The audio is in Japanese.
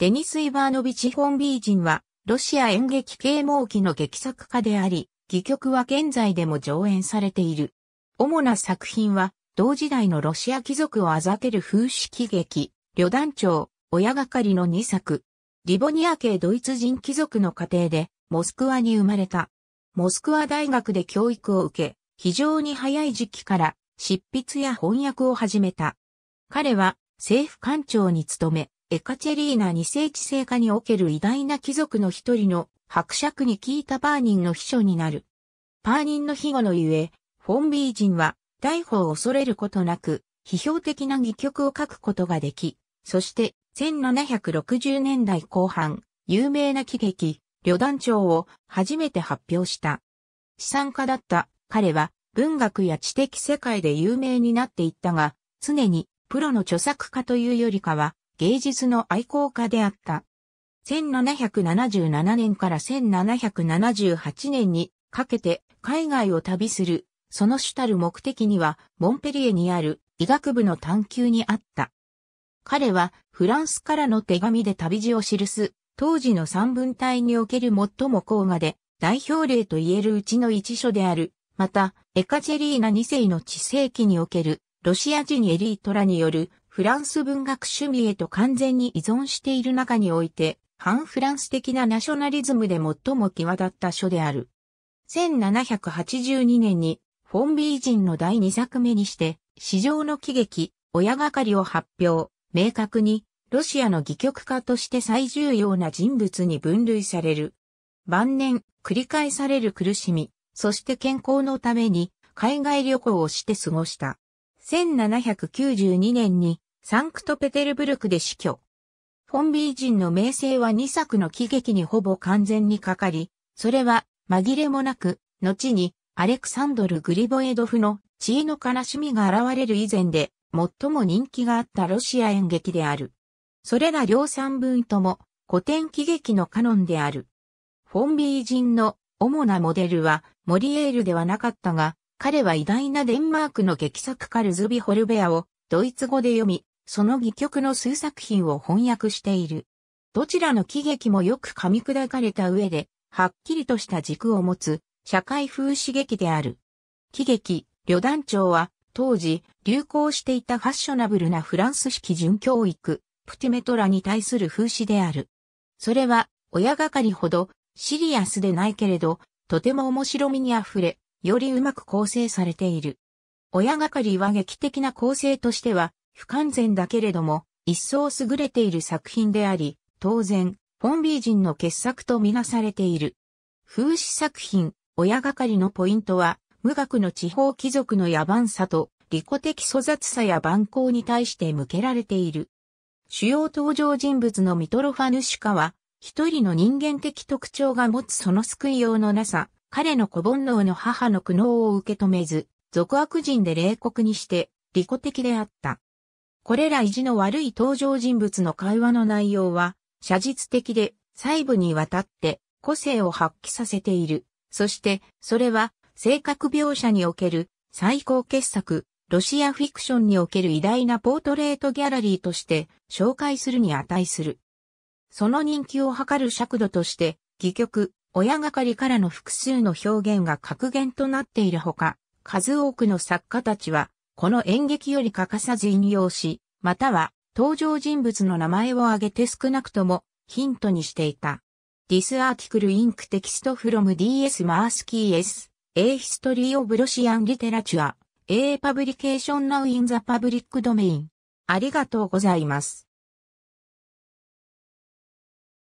デニス・イバーノビチ・ホンビージンは、ロシア演劇啓蒙期の劇作家であり、戯曲は現在でも上演されている。主な作品は、同時代のロシア貴族をあざける風刺喜劇、旅団長、親がかりの2作。リボニア系ドイツ人貴族の家庭で、モスクワに生まれた。モスクワ大学で教育を受け、非常に早い時期から執筆や翻訳を始めた。彼は政府官庁に勤め、エカチェリーナ二世治世下における偉大な貴族の一人の伯爵に聞いたパーニンの秘書になる。パーニンの庇護のゆえ、フォンビー人は、逮捕を恐れることなく、批評的な戯曲を書くことができ、そして、1760年代後半、有名な喜劇、旅団長を初めて発表した。資産家だった彼は文学や知的世界で有名になっていったが、常にプロの著作家というよりかは芸術の愛好家であった。1777年から1778年にかけて海外を旅する、その主たる目的には、モンペリエにある医学部の探求にあった。彼はフランスからの手紙で旅路を記す、当時の三文体における最も高画で、代表例と言えるうちの一書である、また、エカチェリーナ2世の地世紀における、ロシア人エリートらによるフランス文学趣味へと完全に依存している中において、反フランス的なナショナリズムで最も際立った書である。1782年に、フォンビー人の第2作目にして、史上の喜劇、親がかりを発表、明確に、ロシアの戯曲家として最重要な人物に分類される。晩年、繰り返される苦しみ、そして健康のために、海外旅行をして過ごした。1792年にサンクトペテルブルクで死去。フォンビー人の名声は2作の喜劇にほぼ完全にかかり、それは紛れもなく、後にアレクサンドル・グリボエドフの知恵の悲しみが現れる以前で最も人気があったロシア演劇である。それら両三分とも古典喜劇のカノンである。フォンビー人の主なモデルはモリエールではなかったが、彼は偉大なデンマークの劇作カルズビ・ホルベアをドイツ語で読み、その戯曲の数作品を翻訳している。どちらの喜劇もよく噛み砕かれた上で、はっきりとした軸を持つ社会風刺激である。喜劇、旅団長は当時流行していたファッショナブルなフランス式準教育、プティメトラに対する風刺である。それは親がかりほどシリアスでないけれど、とても面白みに溢れ、よりうまく構成されている。親がかりは劇的な構成としては不完全だけれども、一層優れている作品であり、当然、ポンビー人の傑作とみなされている。風刺作品、親がかりのポイントは、無学の地方貴族の野蛮さと、利己的粗雑さや蛮行に対して向けられている。主要登場人物のミトロファヌシカは、一人の人間的特徴が持つその救いようのなさ、彼の子煩悩の母の苦悩を受け止めず、俗悪人で冷酷にして、利己的であった。これら意地の悪い登場人物の会話の内容は、写実的で細部にわたって個性を発揮させている。そして、それは、性格描写における最高傑作、ロシアフィクションにおける偉大なポートレートギャラリーとして紹介するに値する。その人気を図る尺度として、戯曲、親がかりからの複数の表現が格言となっているほか、数多くの作家たちはこの演劇より欠かさず引用し、または登場人物の名前を挙げて少なくともヒントにしていた。This article in text from DS Marsky S. A History of Russian Literature. A Publication Now in the Public Domain. ありがとうございます。